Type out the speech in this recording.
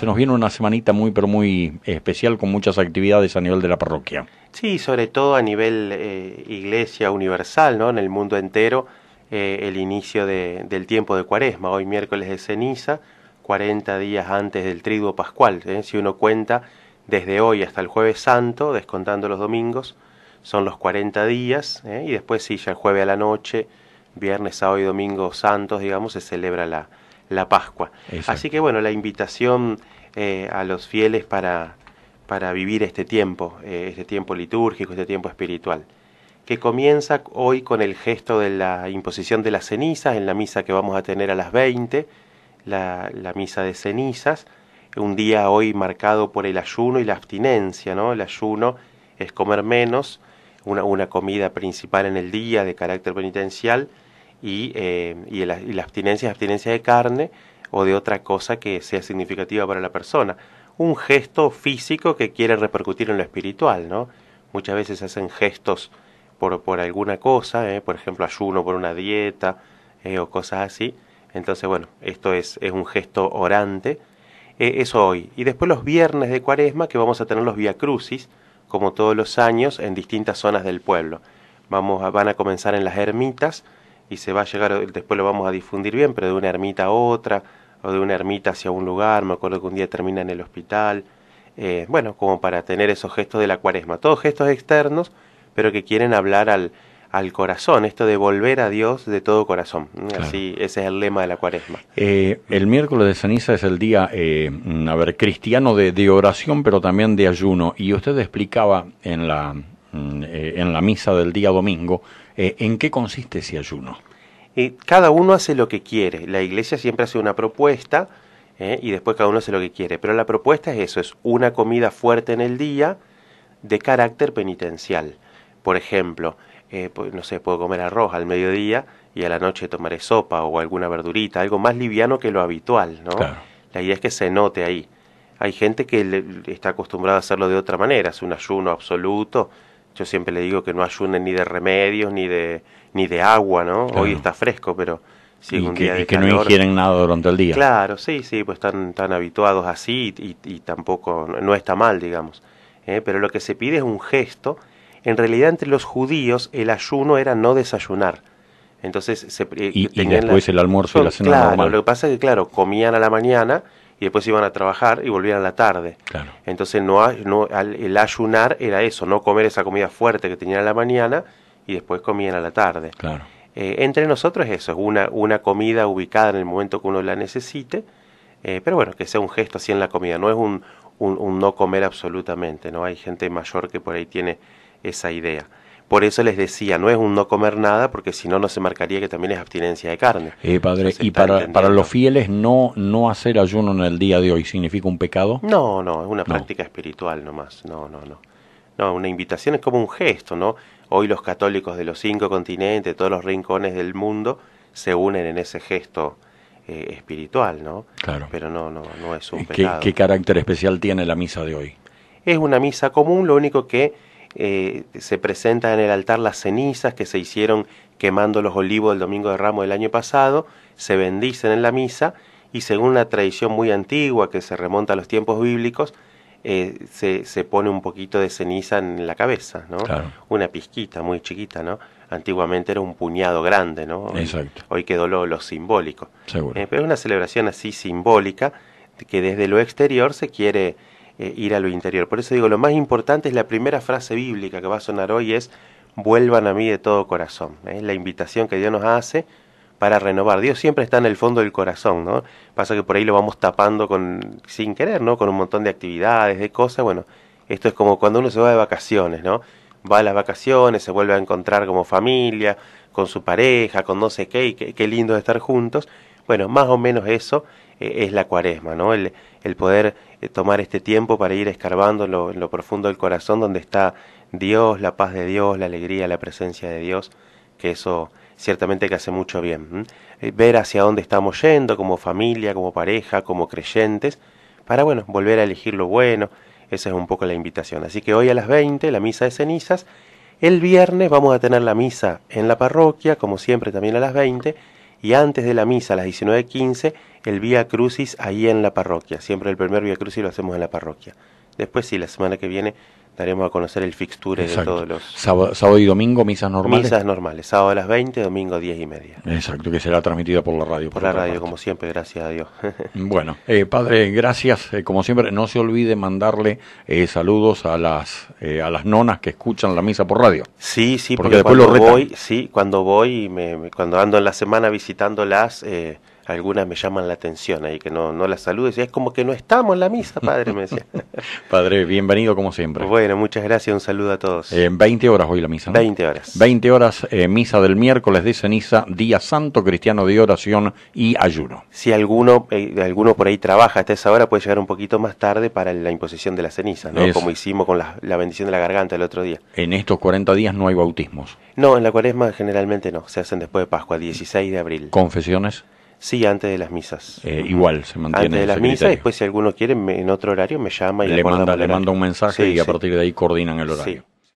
Se nos viene una semanita muy, pero muy eh, especial con muchas actividades a nivel de la parroquia. Sí, sobre todo a nivel eh, iglesia universal, ¿no? En el mundo entero, eh, el inicio del tiempo de cuaresma, hoy miércoles de ceniza, 40 días antes del triduo pascual. Si uno cuenta desde hoy hasta el jueves santo, descontando los domingos, son los 40 días, y después sí, ya el jueves a la noche, viernes, sábado y domingo santos, digamos, se celebra la la Pascua. Así que bueno, la invitación eh, a los fieles para, para vivir este tiempo, eh, este tiempo litúrgico, este tiempo espiritual, que comienza hoy con el gesto de la imposición de las cenizas en la misa que vamos a tener a las 20, la, la misa de cenizas, un día hoy marcado por el ayuno y la abstinencia, ¿no? El ayuno es comer menos, una, una comida principal en el día de carácter penitencial, y, eh, y, la, y, la, abstinencia de carne o de otra cosa que sea significativa para la persona. Un gesto físico que quiere repercutir en lo espiritual, ¿no? Muchas veces se hacen gestos por, por alguna cosa, ¿eh? por ejemplo ayuno por una dieta eh, o cosas así. Entonces, bueno, esto es, es un gesto orante. Eh, eso hoy. Y después los viernes de cuaresma que vamos a tener los Via Crucis, como todos los años, en distintas zonas del pueblo. Vamos a, van a comenzar en las ermitas, y se va a llegar, después lo vamos a difundir bien, pero de una ermita a otra, o de una ermita hacia un lugar, me acuerdo que un día termina en el hospital, eh, bueno, como para tener esos gestos de la cuaresma, todos gestos externos, pero que quieren hablar al, al corazón, esto de volver a Dios de todo corazón, así, ese es el lema de la cuaresma. Eh, el miércoles de ceniza es el día, eh, a ver, cristiano de, de oración, pero también de ayuno, y usted explicaba en la Mm, eh, en la misa del día domingo, eh, ¿en qué consiste ese ayuno? Eh, cada uno hace lo que quiere. La iglesia siempre hace una propuesta ¿eh? y después cada uno hace lo que quiere. Pero la propuesta es eso, es una comida fuerte en el día de carácter penitencial. Por ejemplo, pues, no sé, puedo comer arroz al mediodía y a la noche tomaré sopa o alguna verdurita, algo más liviano que lo habitual, ¿no? La idea es que se note ahí. Hay gente que está acostumbrada a hacerlo de otra manera, es un ayuno absoluto, yo siempre le digo que no ayunen ni de remedios, ni de, ni de agua, ¿no? Hoy está fresco, pero Sí, y, que, y no ingieren nada durante el día. Claro, sí, sí, pues están tan habituados así y, y, tampoco, no está mal, digamos. ¿eh? Pero lo que se pide es un gesto. En realidad, entre los judíos, el ayuno era no desayunar. Entonces, se, eh, y, después el almuerzo y la cena claro, Lo que pasa es que, claro, comían a la mañana y después iban a trabajar y volvían a la tarde. Entonces no, el ayunar era eso, no comer esa comida fuerte que tenían a la mañana y después comían a la tarde. Eh, entre nosotros eso, es una, una comida ubicada en el momento que uno la necesite, eh, pero bueno, que sea un gesto así en la comida, no es un no comer absolutamente, ¿no? Hay gente mayor que por ahí tiene esa idea. Por eso les decía, no es un no comer nada, porque si no, no se marcaría que también es abstinencia de carne. Eh, padre, ¿y para, los fieles no, no hacer ayuno en el día de hoy significa un pecado? No, no, es una práctica espiritual nomás. No, no, no. No, una invitación es como un gesto, ¿no? Hoy los católicos de los cinco continentes, todos los rincones del mundo, se unen en ese gesto eh, espiritual, ¿no? Claro. Pero no, no, no es un pecado. ¿Qué carácter especial tiene la misa de hoy? Es una misa común, lo único que eh, se presenta en el altar las cenizas que se hicieron quemando los olivos el Domingo de Ramos del año pasado, se bendicen en la misa y según una tradición muy antigua que se remonta a los tiempos bíblicos, eh, se, pone un poquito de ceniza en la cabeza, ¿no? Una pizquita muy chiquita, ¿no? Antiguamente era un puñado grande, ¿no? Hoy, quedó lo, simbólico. Eh, pero es una celebración así simbólica que desde lo exterior se quiere eh, ir a lo interior. Por eso digo, lo más importante es la primera frase bíblica que va a sonar hoy es, vuelvan a mí de todo corazón. Es ¿eh? la invitación que Dios nos hace para renovar. Dios siempre está en el fondo del corazón, ¿no? Pasa que por ahí lo vamos tapando con, sin querer, ¿no? Con un montón de actividades, de cosas. Bueno, esto es como cuando uno se va de vacaciones, ¿no? Va a las vacaciones, se vuelve a encontrar como familia, con su pareja, con no sé qué, y qué, qué lindo estar juntos. Bueno, más o menos eso eh, es la cuaresma, ¿no? El, poder eh, tomar este tiempo para ir escarbando en lo, profundo del corazón donde está Dios, la paz de Dios, la alegría, la presencia de Dios, que eso ciertamente que hace mucho bien. Eh, ver hacia dónde estamos yendo como familia, como pareja, como creyentes, para, bueno, volver a elegir lo bueno, esa es un poco la invitación. Así que hoy a las 20, la misa de cenizas. El viernes vamos a tener la misa en la parroquia, como siempre también a las 20 y antes de la misa a las 19.15 el Vía Crucis ahí en la parroquia. Siempre el primer Vía Crucis lo hacemos en la parroquia. Después sí, la semana que viene Estaremos a conocer el fixture de todos los... Sábado, y domingo, misas normales. Misas normales, sábado a las 20, domingo a 10 y media. Exacto, que será transmitida por la radio. Por, la radio, como siempre, gracias a Dios. bueno, eh, padre, gracias, eh, como siempre, no se olvide mandarle eh, saludos a las, a las nonas que escuchan la misa por radio. Sí, sí, porque, después cuando voy, sí, cuando voy, me, cuando ando en la semana visitándolas... Eh, algunas me llaman la atención ahí, que no, no las saludes. es como que no estamos en la misa, padre, me decía. padre, bienvenido como siempre. Bueno, muchas gracias, un saludo a todos. En eh, 20 horas hoy la misa. 20 horas. 20 horas, eh, misa del miércoles de ceniza, día santo cristiano de oración y ayuno. Si alguno, eh, alguno por ahí trabaja hasta esa hora, puede llegar un poquito más tarde para la imposición de la ceniza, ¿no? Como hicimos con la, bendición de la garganta el otro día. En estos 40 días no hay bautismos. No, en la cuaresma generalmente no, se hacen después de Pascua, 16 de abril. ¿Confesiones? Sí, antes de las misas. Eh, igual se mantiene. Antes de las misas, después si alguno quiere en otro horario me llama y le manda, un mensaje y a partir de ahí coordinan el horario.